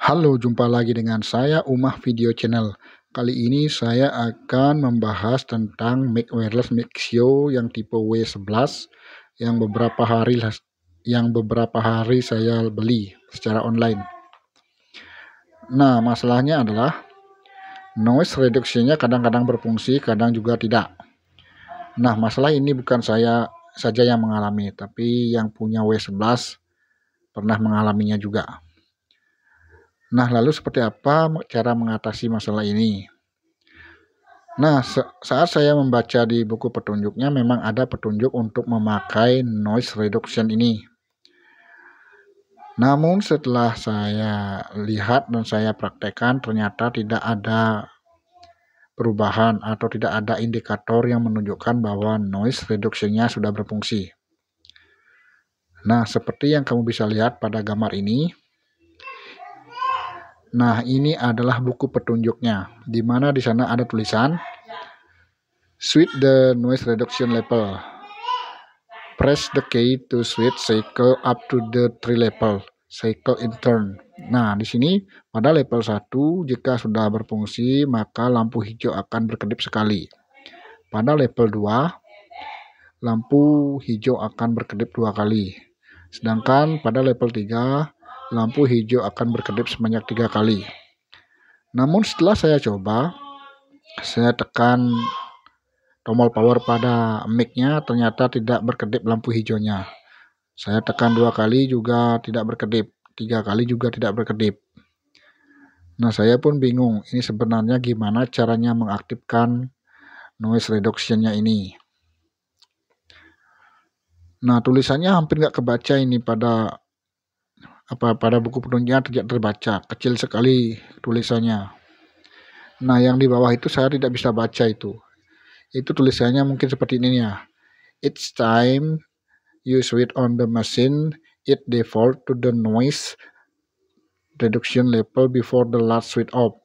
Halo, jumpa lagi dengan saya Umah Video Channel. Kali ini saya akan membahas tentang mic wireless Mixio yang tipe W11 yang beberapa hari yang beberapa hari saya beli secara online. Nah, masalahnya adalah noise reduction-nya kadang-kadang berfungsi, kadang juga tidak. Nah, masalah ini bukan saya saja yang mengalami, tapi yang punya W11 pernah mengalaminya juga. Nah, lalu seperti apa cara mengatasi masalah ini? Nah, saat saya membaca di buku petunjuknya memang ada petunjuk untuk memakai noise reduction ini. Namun setelah saya lihat dan saya praktekkan ternyata tidak ada perubahan atau tidak ada indikator yang menunjukkan bahwa noise reduction-nya sudah berfungsi. Nah, seperti yang kamu bisa lihat pada gambar ini, Nah, ini adalah buku petunjuknya, di mana di sana ada tulisan Switch the noise reduction level. Press the key to switch cycle up to the three level, cycle in turn. Nah, di sini pada level 1 jika sudah berfungsi, maka lampu hijau akan berkedip sekali. Pada level 2, lampu hijau akan berkedip dua kali. Sedangkan pada level 3, lampu hijau akan berkedip sebanyak tiga kali. Namun setelah saya coba, saya tekan tombol power pada mic-nya ternyata tidak berkedip lampu hijaunya. Saya tekan dua kali juga tidak berkedip, tiga kali juga tidak berkedip. Nah saya pun bingung ini sebenarnya gimana caranya mengaktifkan noise reduction-nya ini. Nah tulisannya hampir nggak kebaca ini pada apa pada buku penunjang tidak terbaca, kecil sekali tulisannya. Nah, yang di bawah itu saya tidak bisa baca itu. Itu tulisannya mungkin seperti ini ya. It's time you switch on the machine, it default to the noise reduction level before the last switch off.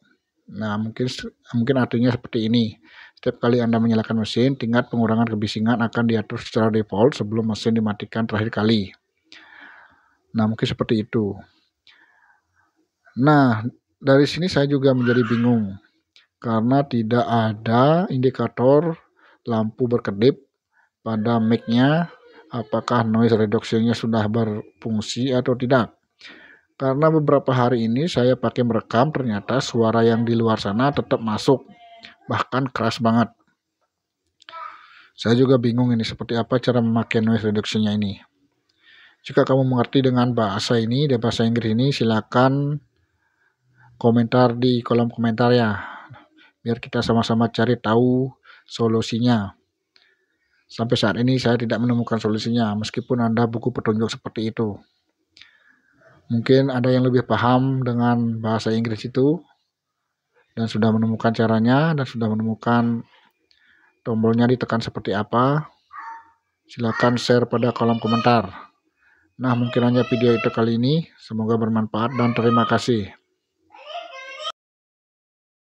Nah, mungkin mungkin artinya seperti ini. Setiap kali Anda menyalakan mesin, tingkat pengurangan kebisingan akan diatur secara default sebelum mesin dimatikan terakhir kali. Nah, mungkin seperti itu. Nah, dari sini saya juga menjadi bingung karena tidak ada indikator lampu berkedip pada mic-nya apakah noise reduction-nya sudah berfungsi atau tidak. Karena beberapa hari ini saya pakai merekam ternyata suara yang di luar sana tetap masuk bahkan keras banget. Saya juga bingung ini seperti apa cara memakai noise reduction-nya ini. Jika kamu mengerti dengan bahasa ini dan bahasa Inggris ini, silakan komentar di kolom komentar ya. Biar kita sama-sama cari tahu solusinya. Sampai saat ini saya tidak menemukan solusinya meskipun Anda buku petunjuk seperti itu. Mungkin ada yang lebih paham dengan bahasa Inggris itu dan sudah menemukan caranya dan sudah menemukan tombolnya ditekan seperti apa. Silakan share pada kolom komentar. Nah, mungkin hanya video itu kali ini. Semoga bermanfaat dan terima kasih.